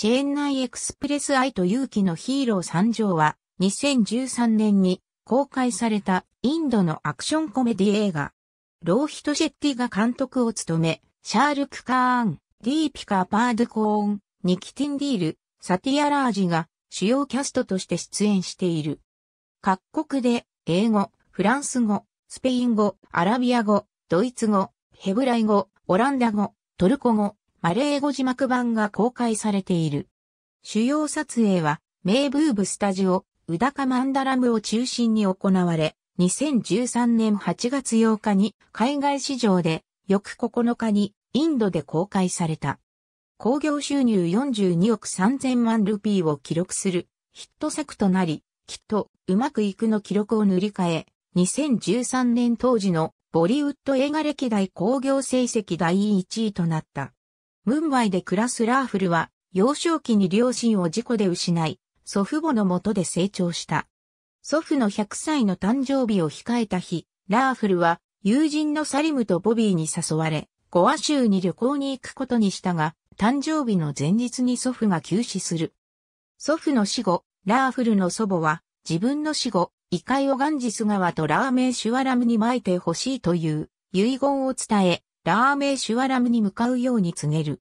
チェーン内エクスプレス愛と勇気のヒーロー参上は、2013年に公開されたインドのアクションコメディ映画。ローヒトシェッティが監督を務め、シャールク・カーン、ディーピカ・パードコーン、ニキティンディール、サティアラージが主要キャストとして出演している。各国で英語、フランス語、スペイン語、アラビア語、ドイツ語、ヘブライ語、オランダ語、トルコ語、マレー語字幕版が公開されている。主要撮影は、メブーブスタジオ、ウダカマンダラムを中心に行われ、2013年8月8日に海外市場で、翌9日にインドで公開された。興行収入42億3000万ルピーを記録するヒット作となり、きっとうまくいくの記録を塗り替え、2013年当時のボリウッド映画歴代興行成績第1位となった。ムンバイで暮らすラーフルは、幼少期に両親を事故で失い、祖父母のもとで成長した。祖父の100歳の誕生日を控えた日、ラーフルは友人のサリムとボビーに誘われ、ゴア州に旅行に行くことにしたが、誕生日の前日に祖父が急死する。祖父の死後、ラーフルの祖母は、自分の死後、遺界をガンジス川とラーメンシュワラムに撒いてほしいという遺言を伝え、ラーメーシュワラムに向かうように告げる。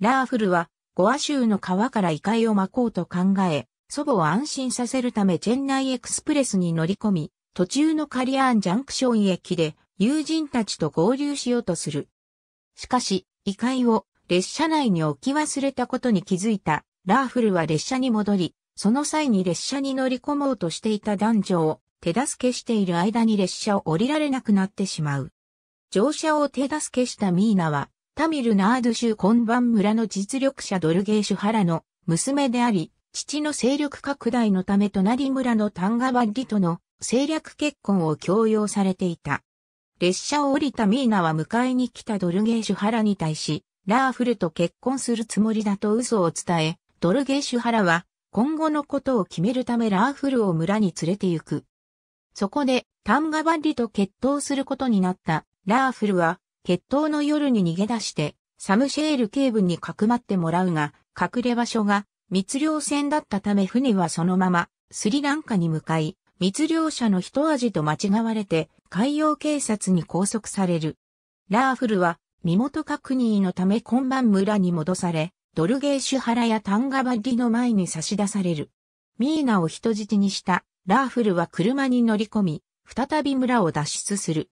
ラーフルは、ゴア州の川から異界を巻こうと考え、祖母を安心させるためチェンナイエクスプレスに乗り込み、途中のカリアーンジャンクション駅で友人たちと合流しようとする。しかし、異界を列車内に置き忘れたことに気づいたラーフルは列車に戻り、その際に列車に乗り込もうとしていた男女を手助けしている間に列車を降りられなくなってしまう。乗車を手助けしたミーナは、タミルナード州コンバン村の実力者ドルゲーシュハラの娘であり、父の勢力拡大のため隣村のタンガバッリとの政略結婚を強要されていた。列車を降りたミーナは迎えに来たドルゲーシュハラに対し、ラーフルと結婚するつもりだと嘘を伝え、ドルゲーシュハラは今後のことを決めるためラーフルを村に連れて行く。そこで、タンガバッリと決闘することになったラーフルは、決闘の夜に逃げ出して、サムシェール警部にかくまってもらうが、隠れ場所が密漁船だったため船はそのままスリランカに向かい、密漁者の一味と間違われて海洋警察に拘束される。ラーフルは身元確認のため今晩村に戻され、ドルゲーシュハラやタンガバリの前に差し出される。ミーナを人質にしたラーフルは車に乗り込み、再び村を脱出する。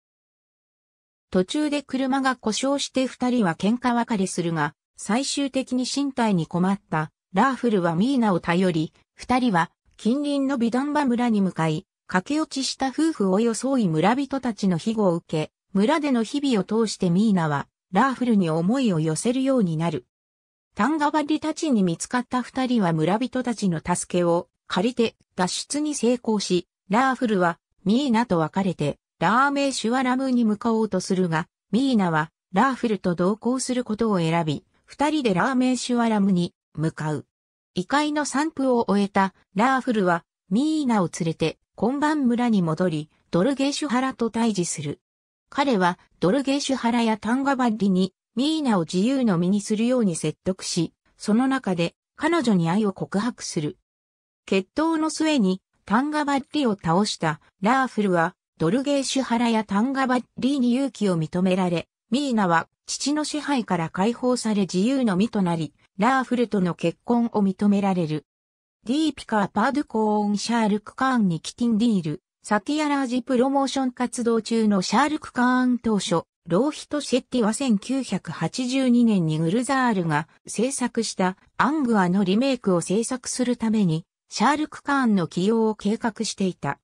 途中で車が故障して二人は喧嘩別れするが、最終的に身体に困ったラーフルはミーナを頼り、二人は近隣のビダンバ村に向かい、駆け落ちした夫婦を装い村人たちの庇護を受け、村での日々を通してミーナはラーフルに思いを寄せるようになる。タンガバリたちに見つかった二人は村人たちの助けを借りて脱出に成功し、ラーフルはミーナと別れてラーメイシュワラムに向かおうとするが、ミーナはラーフルと同行することを選び、二人でラーメイシュワラムに向かう。異界の散布を終えたラーフルはミーナを連れて今晩村に戻り、ドルゲーシュハラと対峙する。彼はドルゲーシュハラやタンガバッリにミーナを自由の身にするように説得し、その中で彼女に愛を告白する。決闘の末にタンガバッリを倒したラーフルはドルゲーシュハラやタンガバッリーに勇気を認められ、ミーナは父の支配から解放され自由の身となり、ラーフルとの結婚を認められる。ディーピカー・パードコーン・シャールク・カーンにキティンディール、サティアラージプロモーション活動中のシャールク・カーン当初、ローヒト・シェッティは1982年にグルザールが制作したアングアのリメイクを制作するために、シャールク・カーンの起用を計画していた。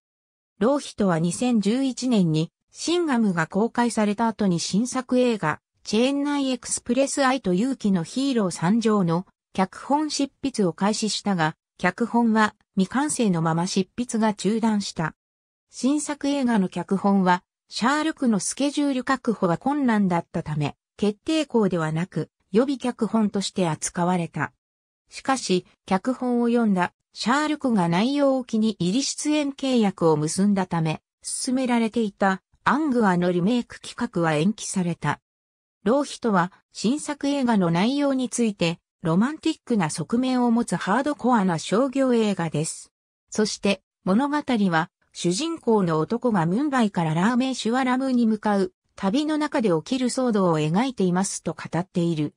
ローヒトは2011年にシンガムが公開された後に新作映画、チェーン内エクスプレス愛と勇気のヒーロー参上の脚本執筆を開始したが、脚本は未完成のまま執筆が中断した。新作映画の脚本は、シャールクのスケジュール確保が困難だったため、決定校ではなく、予備脚本として扱われた。しかし、脚本を読んだシャールクが内容を機に入り出演契約を結んだため、進められていたアングアのリメイク企画は延期された。浪費とは新作映画の内容についてロマンティックな側面を持つハードコアな商業映画です。そして物語は主人公の男がムンバイからラーメンシュワラムに向かう旅の中で起きる騒動を描いていますと語っている。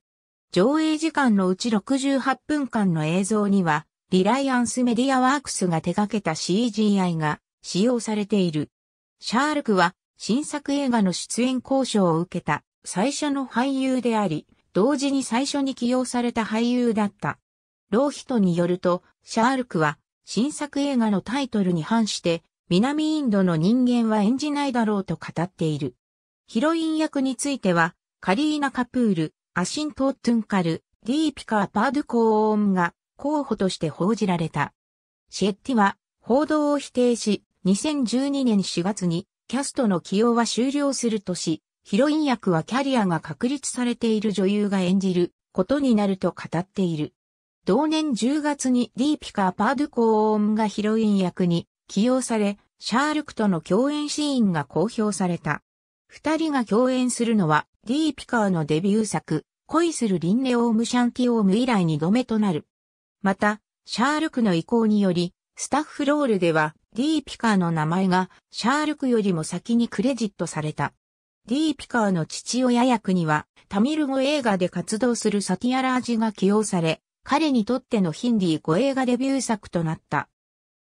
上映時間のうち68分間の映像にはリライアンスメディアワークスが手掛けた CGI が使用されている。シャールクは新作映画の出演交渉を受けた最初の俳優であり、同時に最初に起用された俳優だった。ローヒトによると、シャールクは新作映画のタイトルに反して、南インドの人間は演じないだろうと語っている。ヒロイン役については、カリーナ・カプール、アシント・トゥンカル、ディーピカパードコーンが候補として報じられた。シェッティは報道を否定し、2012年4月にキャストの起用は終了するとし、ヒロイン役はキャリアが確立されている女優が演じることになると語っている。同年10月にディーピカー・パードゥコーンがヒロイン役に起用され、シャールクとの共演シーンが公表された。二人が共演するのは、ディーピカーのデビュー作、恋する輪廻オームシャンティオーム以来二度目となる。また、シャールクの意向により、スタッフロールでは、ディーピカーの名前がシャールクよりも先にクレジットされた。ディーピカーの父親役には、タミル語映画で活動するサティアラージが起用され、彼にとってのヒンディー語映画デビュー作となった。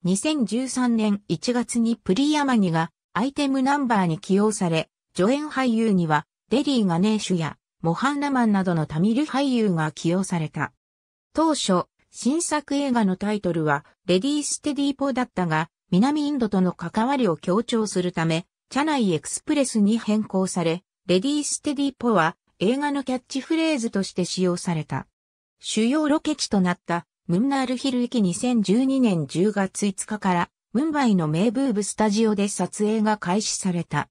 2013年1月にプリヤマニがアイテムナンバーに起用され、助演俳優にはデリー・ガネーシュやモハンラマンなどのタミル俳優が起用された。当初、新作映画のタイトルは、レディーステディーポだったが、南インドとの関わりを強調するため、チャナイエクスプレスに変更され、レディーステディーポは映画のキャッチフレーズとして使用された。主要ロケ地となったムンナールヒル駅2012年10月5日から、ムンバイの名ブーブスタジオで撮影が開始された。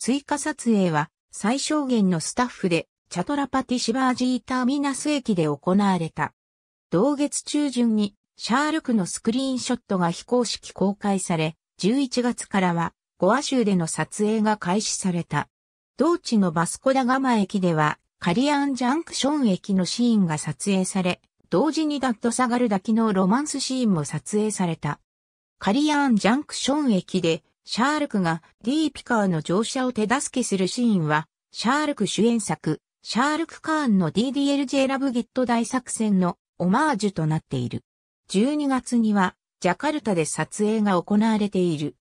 追加撮影は最小限のスタッフで、チャトラパティシバージーターミナス駅で行われた。同月中旬にシャールクのスクリーンショットが非公式公開され、11月からはゴア州での撮影が開始された。同地のバスコダガマ駅ではカリアンジャンクション駅のシーンが撮影され、同時にダッドサガル滝のロマンスシーンも撮影された。カリアンジャンクション駅でシャールクがディーピカーの乗車を手助けするシーンは、シャールク主演作、シャールク・カーンの DDLJ ラブゲット大作戦のオマージュとなっている。12月には、ジャカルタで撮影が行われている。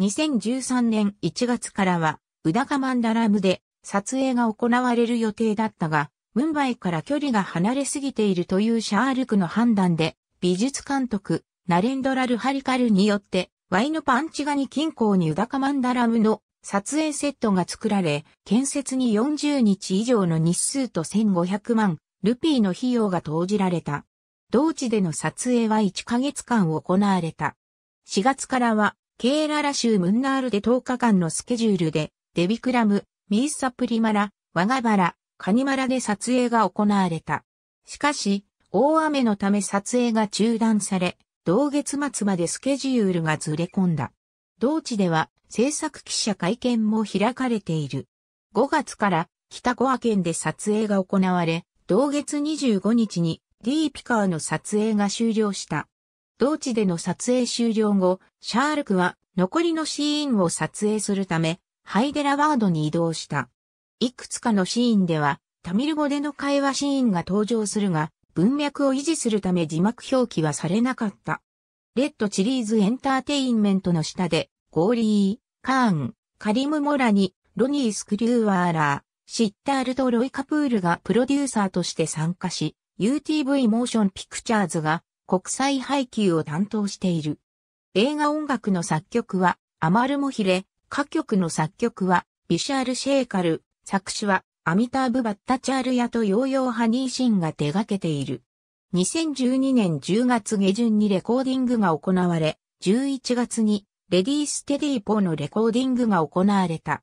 2013年1月からは、ウダカマンダラムで撮影が行われる予定だったが、ムンバイから距離が離れすぎているというシャールクの判断で、美術監督、ナレンドラル・ハリカルによって、ワイのパンチガニ近郊にウダカマンダラムの撮影セットが作られ、建設に40日以上の日数と1500万ルピーの費用が投じられた。同地での撮影は1ヶ月間行われた。4月からは、ケーララ州ムンナールで10日間のスケジュールで、デビクラム、ミーサプリマラ、ワガバラ、カニマラで撮影が行われた。しかし、大雨のため撮影が中断され、同月末までスケジュールがずれ込んだ。同地では制作記者会見も開かれている。5月から北コア県で撮影が行われ、同月25日にディーピカーの撮影が終了した。同地での撮影終了後、シャールクは残りのシーンを撮影するため、ハイデラワードに移動した。いくつかのシーンでは、タミル語での会話シーンが登場するが、文脈を維持するため字幕表記はされなかった。レッドチリーズエンターテインメントの下で、ゴーリー、カーン、カリム・モラニ、ロニー・スクリューワーラー、シッタールとロイ・カプールがプロデューサーとして参加し、UTV モーションピクチャーズが国際配給を担当している。映画音楽の作曲はアマルモヒレ、歌曲の作曲はビシャール・シェーカル、作詞はアミターブ・バッタチャールヤとヨーヨー・ハニー・シンが手掛けている。2012年10月下旬にレコーディングが行われ、11月にレディーステディーポーのレコーディングが行われた。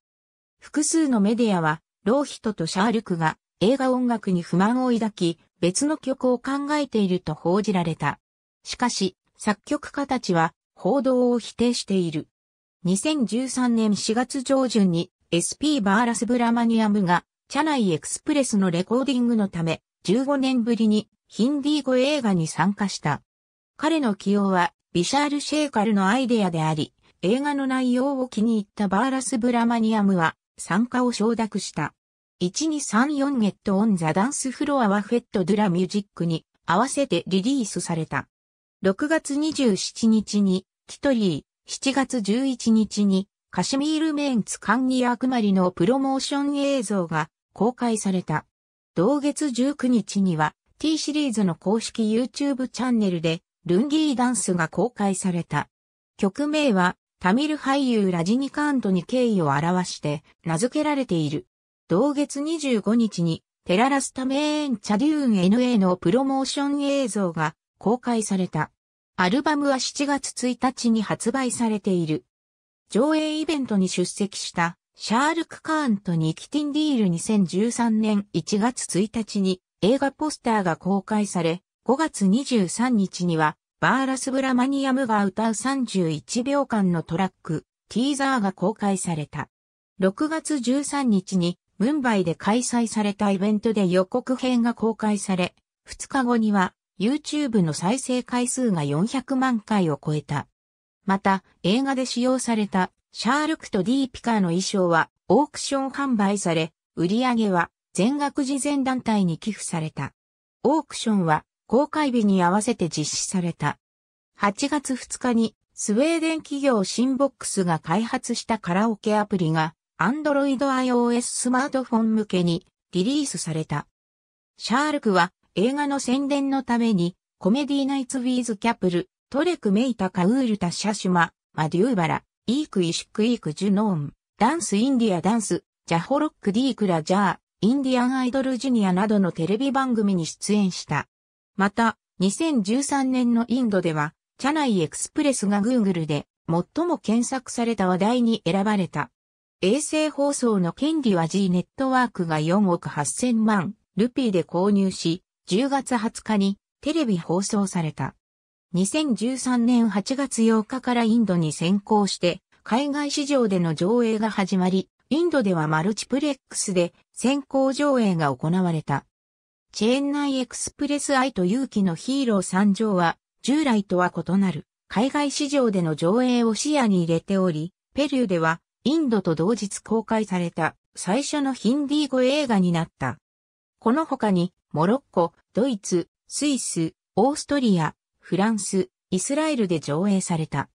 複数のメディアはローヒトとシャールクが映画音楽に不満を抱き、別の曲を考えていると報じられた。しかし、作曲家たちは報道を否定している。2013年4月上旬に SP バーラス・ブラマニアムがチャナイエクスプレスのレコーディングのため15年ぶりにヒンディー語映画に参加した。彼の起用はビシャール・シェーカルのアイデアであり、映画の内容を気に入ったバーラス・ブラマニアムは参加を承諾した。1234ゲットオンザダンスフロアはフェットドゥラミュージックに合わせてリリースされた。6月27日にキトリー、7月11日にカシミールメンツカンニアクマリのプロモーション映像が公開された。同月19日には T シリーズの公式 YouTube チャンネルでルンギーダンスが公開された。曲名はタミル俳優ラジニカーントに敬意を表して名付けられている。同月25日にテララスタメーンチャデューン NA のプロモーション映像が公開された。アルバムは7月1日に発売されている。上映イベントに出席したシャールク・カーンとニキティンディール2013年1月1日に映画ポスターが公開され、5月23日にはバーラス・ブラマニアムが歌う31秒間のトラック、ティーザーが公開された。6月13日に、ムンバイで開催されたイベントで予告編が公開され、2日後には、YouTube の再生回数が400万回を超えた。また、映画で使用された、シャールクとディーピカーの衣装は、オークション販売され、売り上げは、全額慈善団体に寄付された。オークションは、公開日に合わせて実施された。8月2日にスウェーデン企業シンボックスが開発したカラオケアプリが Android iOS スマートフォン向けにリリースされた。シャールクは映画の宣伝のためにコメディナイツウィーズキャプル、トレクメイタカウールタシャシュマ、マデューバラ、イークイシックイークジュノーン、ダンスインディアダンス、ジャホロックディークラジャー、インディアンアイドルジュニアなどのテレビ番組に出演した。また、2013年のインドでは、チャナイエクスプレスが Google で最も検索された話題に選ばれた。衛星放送の権利は G ネットワークが4億8000万ルピーで購入し、10月20日にテレビ放送された。2013年8月8日からインドに先行して、海外市場での上映が始まり、インドではマルチプレックスで先行上映が行われた。チェーン内エクスプレス愛と勇気のヒーロー参上は、従来とは異なる、海外市場での上映を視野に入れており、ペルーでは、インドと同日公開された、最初のヒンディー語映画になった。この他に、モロッコ、ドイツ、スイス、オーストリア、フランス、イスラエルで上映された。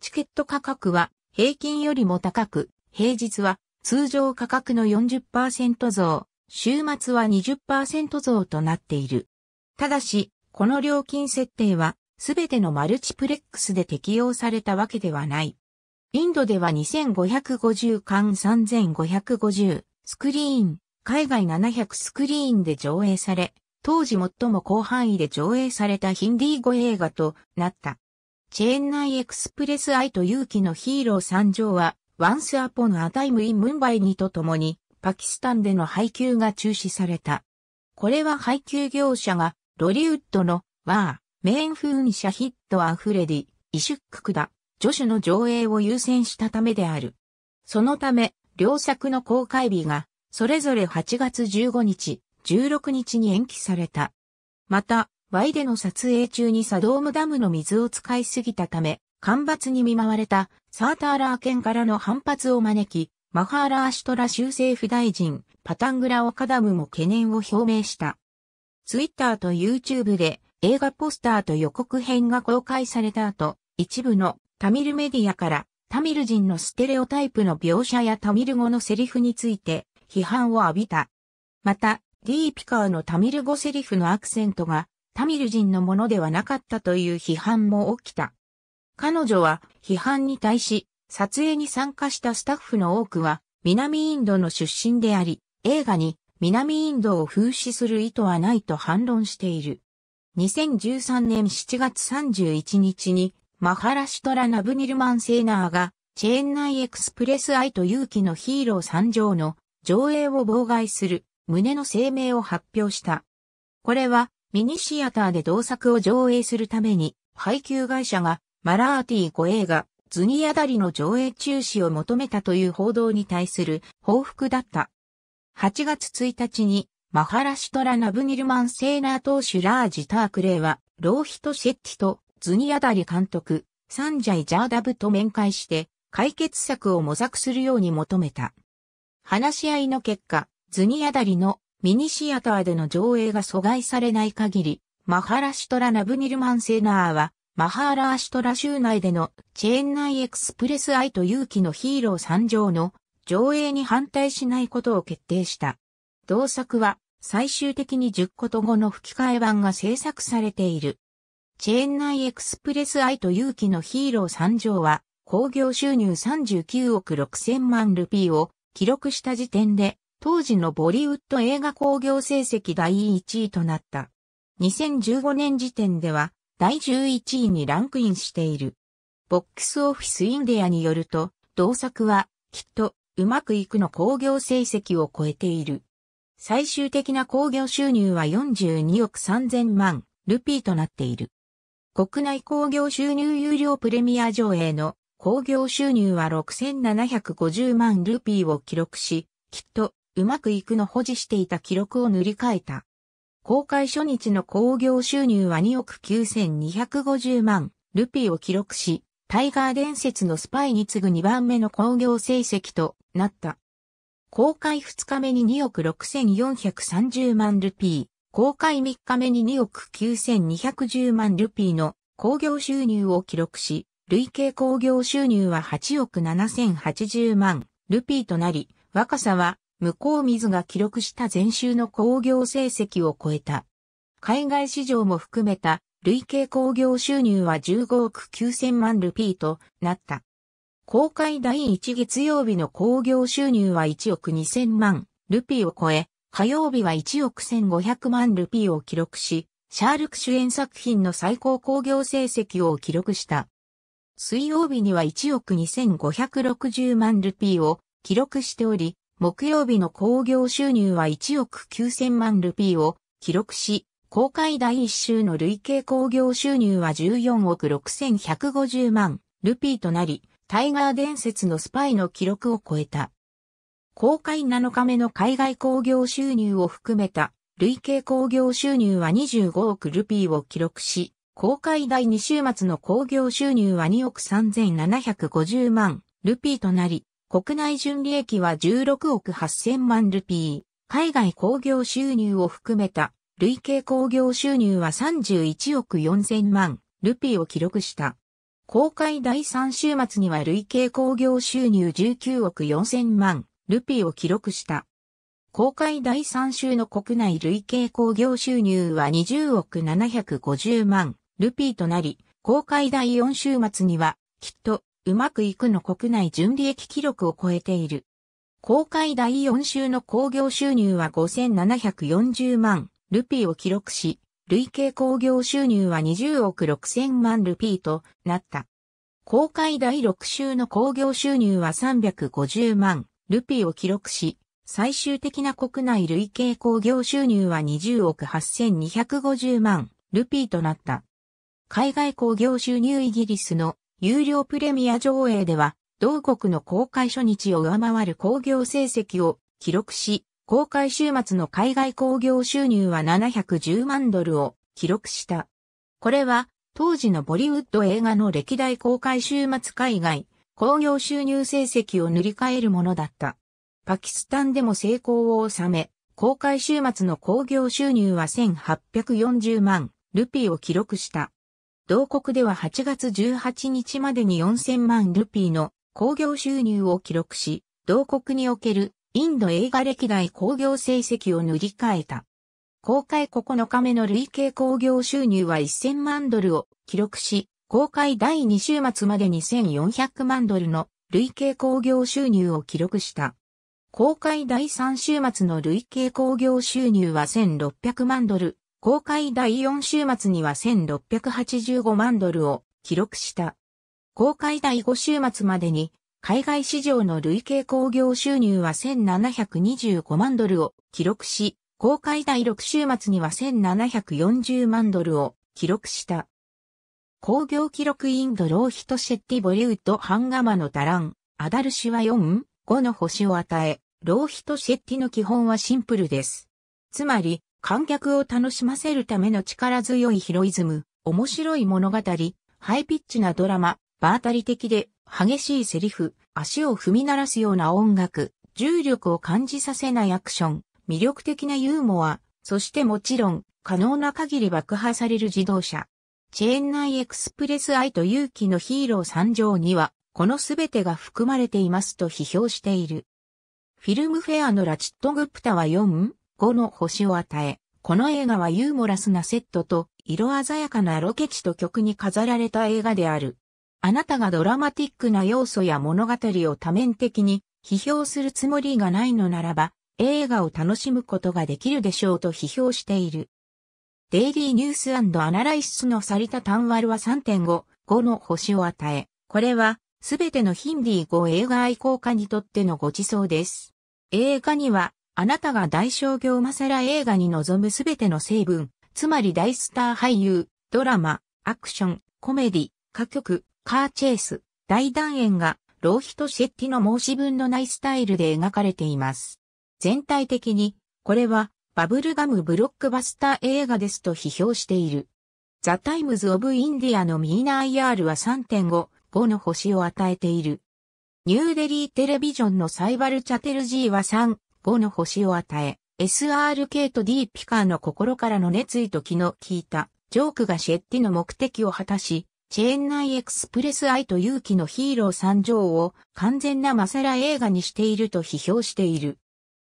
チケット価格は平均よりも高く、平日は通常価格の40%増、週末は20%増となっている。ただし、この料金設定は、すべてのマルチプレックスで適用されたわけではない。インドでは2550巻3550スクリーン、海外700スクリーンで上映され、当時最も広範囲で上映されたヒンディー語映画となった。チェーン内エクスプレス愛と勇気のヒーロー参上は、ワンスアポンアタイムインムンバイにとともに、パキスタンでの配給が中止された。これは配給業者が、ロリウッドの、ワー、メインフーン・シャヒット・アフレディ、イシュッククダ、女子の上映を優先したためである。そのため、両作の公開日が、それぞれ8月15日、16日に延期された。また、ワイでの撮影中にサドームダムの水を使いすぎたため、干ばつに見舞われたサーターラー県からの反発を招き、マハーラーシトラ州政府大臣、パタングラ・オカダムも懸念を表明した。ツイッターと YouTube で映画ポスターと予告編が公開された後、一部のタミルメディアからタミル人のステレオタイプの描写やタミル語のセリフについて批判を浴びた。また、ディーピカーのタミル語セリフのアクセントがタミル人のものではなかったという批判も起きた。彼女は批判に対し撮影に参加したスタッフの多くは南インドの出身であり、映画に南インドを風刺する意図はないと反論している。2013年7月31日にマハラシュトラ・ナブニルマン・セーナーがチェーン内エクスプレスアイと勇気のヒーロー参上の上映を妨害する胸の声明を発表した。これはミニシアターで同作を上映するために配給会社がマラーティー5映画ズニアダリの上映中止を求めたという報道に対する報復だった。8月1日に、マハラシュトラ・ナブニルマン・セーナー投手。ラージ・タークレイは、ローヒト・シェッティとズニアダリ監督、サンジャイ・ジャーダブと面会して、解決策を模索するように求めた。話し合いの結果、ズニアダリのミニシアターでの上映が阻害されない限り、マハラシュトラ・ナブニルマン・セーナーはマハーラーシトラ州内でのチェーン内エクスプレス愛と勇気のヒーロー参上の上映に反対しないことを決定した。同作は最終的に10個と後の吹き替え版が制作されている。チェーン内エクスプレス愛と勇気のヒーロー参上は興行収入39億6000万ルピーを記録した時点で当時のボリウッド映画興行成績第1位となった。2015年時点では第11位にランクインしている。ボックスオフィスインディアによると、同作は、きっと、うまくいくの興行成績を超えている。最終的な興行収入は42億3000万ルピーとなっている。国内興行収入有料プレミア上映の興行収入は6750万ルピーを記録し、きっとうまくいくの保持していた記録を塗り替えた。公開初日の興行収入は2億9250万ルピーを記録し、タイガー伝説のスパイに次ぐ2番目の興行成績となった。公開2日目に2億6430万ルピー、公開3日目に2億9210万ルピーの興行収入を記録し、累計興行収入は8億7080万ルピーとなり、若さは向こう水が記録した前週の工業成績を超えた。海外市場も含めた累計工業収入は15億9000万ルピーとなった。公開第1月曜日の工業収入は1億2000万ルピーを超え、火曜日は1億1500万ルピーを記録し、シャールク主演作品の最高工業成績を記録した。水曜日には1億2560万ルピーを記録しており、木曜日の興行収入は1億9000万ルピーを記録し、公開第1週の累計興行収入は14億6150万ルピーとなり、タイガー伝説のスパイの記録を超えた。公開7日目の海外興行収入を含めた累計興行収入は25億ルピーを記録し、公開第2週末の興行収入は2億3750万ルピーとなり、国内純利益は16億8000万ルピー。海外工業収入を含めた累計工業収入は31億4000万ルピーを記録した。公開第3週末には累計工業収入19億4000万ルピーを記録した。公開第3週の国内累計工業収入は20億750万ルピーとなり、公開第4週末にはきっとうまくいくの国内純利益記録を超えている。公開第4週の興行収入は5740万ルピーを記録し、累計興行収入は20億6000万ルピーとなった。公開第6週の興行収入は350万ルピーを記録し、最終的な国内累計興行収入は20億8250万ルピーとなった。海外興行収入イギリスの有料プレミア上映では、同国の公開初日を上回る興行成績を記録し、公開週末の海外興行収入は710万ドルを記録した。これは、当時のボリウッド映画の歴代公開週末海外、興行収入成績を塗り替えるものだった。パキスタンでも成功を収め、公開週末の興行収入は1840万ルピーを記録した。同国では8月18日までに4000万ルピーの興行収入を記録し、同国におけるインド映画歴代興行成績を塗り替えた。公開9日目の累計興行収入は1000万ドルを記録し、公開第2週末までに1400万ドルの累計興行収入を記録した。公開第3週末の累計興行収入は1600万ドル、公開第4週末には1685万ドルを記録した。公開第5週末までに、海外市場の累計工業収入は1725万ドルを記録し、公開第6週末には1740万ドルを記録した。工業記録インドローヒトシェッティボリュートハンガマのタラン、アダルシは4、5の星を与え、ローヒトシェッティの基本はシンプルです。つまり、観客を楽しませるための力強いヒロイズム、面白い物語、ハイピッチなドラマ、場当たり的で激しいセリフ、足を踏み鳴らすような音楽、重力を感じさせないアクション、魅力的なユーモア、そしてもちろん、可能な限り爆破される自動車。チェーン内エクスプレス愛と勇気のヒーロー参上には、このすべてが含まれていますと批評している。フィルムフェアのラチットグプタは 4? 5の星を与え、この映画はユーモラスなセットと色鮮やかなロケ地と曲に飾られた映画である。あなたがドラマティックな要素や物語を多面的に批評するつもりがないのならば、映画を楽しむことができるでしょうと批評している。デイリーニュースアナライスのサリタ・タンワルは3.5、5の星を与え、これはすべてのヒンディー語映画愛好家にとってのご馳走です。映画にはあなたが大商業マセラ映画に臨むすべての成分、つまり大スター俳優、ドラマ、アクション、コメディ、歌曲、カーチェイス、大団円が、浪費とシェッティの申し分のないスタイルで描かれています。全体的に、これは、バブルガムブロックバスター映画ですと批評している。ザ・タイムズ・オブ・インディアのミーナ IR は3.5、5の星を与えている。ニューデリーテレビジョンのサイバル・チャテルジーは3、5の星を与え、SRK と D ピカーの心からの熱意と気の利いた、ジョークがシェッティの目的を果たし、チェーン内エクスプレス愛と勇気のヒーロー参上を完全なマサラ映画にしていると批評している。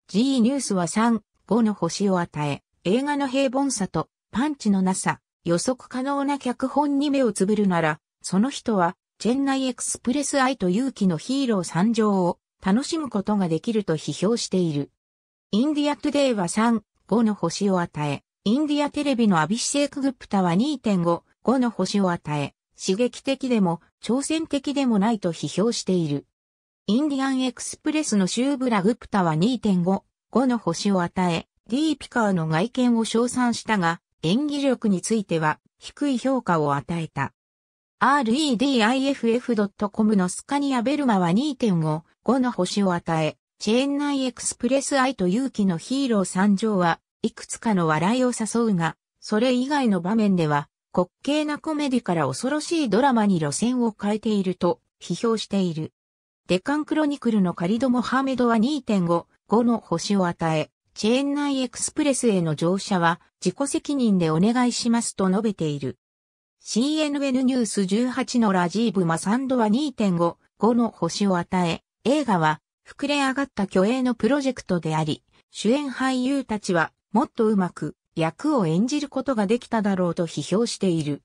G ニュースは3、5の星を与え、映画の平凡さとパンチのなさ、予測可能な脚本に目をつぶるなら、その人は、チェンナイエクスプレス愛と勇気のヒーロー参上を楽しむことができると批評している。インディアトゥデイは3、5の星を与え、インディアテレビのアビシェイク・グプタは2.5、5の星を与え、刺激的でも挑戦的でもないと批評している。インディアンエクスプレスのシューブラ・グプタは2.5、5の星を与え、ディーピカーの外見を称賛したが、演技力については低い評価を与えた。rediff.com のスカニア・ベルマは2.5、5の星を与え、チェーン内エクスプレス愛と勇気のヒーロー参上はいくつかの笑いを誘うが、それ以外の場面では、滑稽なコメディから恐ろしいドラマに路線を変えていると批評している。デカンクロニクルのカリド・モハメドは2.5、5の星を与え、チェーン内エクスプレスへの乗車は自己責任でお願いしますと述べている。CNN ニュース18のラジーブ・マサンドは2.5、5の星を与え、映画は、膨れ上がった虚栄のプロジェクトであり、主演俳優たちは、もっとうまく、役を演じることができただろうと批評している。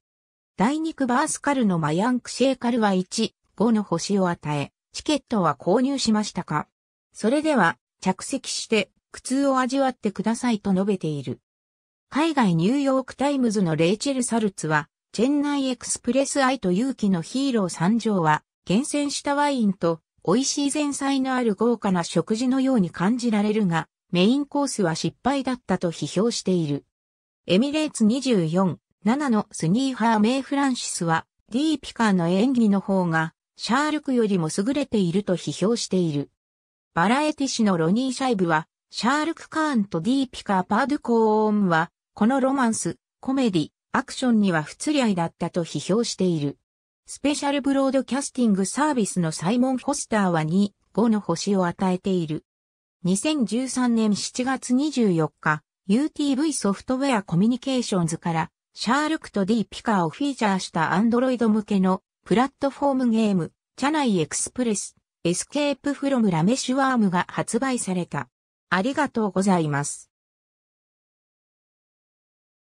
第二区バースカルのマヤンクシェーカルは1、5の星を与え、チケットは購入しましたかそれでは、着席して、苦痛を味わってくださいと述べている。海外ニューヨークタイムズのレイチェル・サルツは、チェンナイエクスプレス愛と勇気のヒーロー参上は、厳選したワインと美味しい前菜のある豪華な食事のように感じられるが、メインコースは失敗だったと批評している。エミレーツ24、7のスニーハー・メイ・フランシスは、ディーピカーの演技の方が、シャールクよりも優れていると批評している。バラエティ氏のロニー・シャイブは、シャールク・カーンとディーピカー・パードゥ・コーンは、このロマンス、コメディ、アクションには不釣り合いだったと批評している。スペシャルブロードキャスティングサービスのサイモン・フォスターは2、5の星を与えている。2013年7月24日、UTV ソフトウェアコミュニケーションズから、シャールクとィピカーをフィーチャーしたアンドロイド向けのプラットフォームゲーム、チャナイエクスプレス、エスケープフロムラメシュワームが発売された。ありがとうございます。